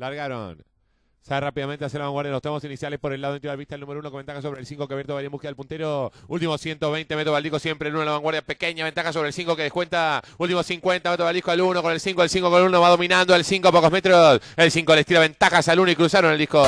Largaron. Sale rápidamente hacia la vanguardia los tomos iniciales por el lado interior de la vista. El número 1 Ventaja sobre el 5 que abierto. varía busca al puntero. Último 120, Beto Valdico siempre el 1 en la vanguardia. Pequeña ventaja sobre el 5 que descuenta. Último 50, Beto Valdico al 1 con el 5. El 5 con el 1 va dominando. El 5 a pocos metros. El 5 le tira ventajas al 1 y cruzaron el disco.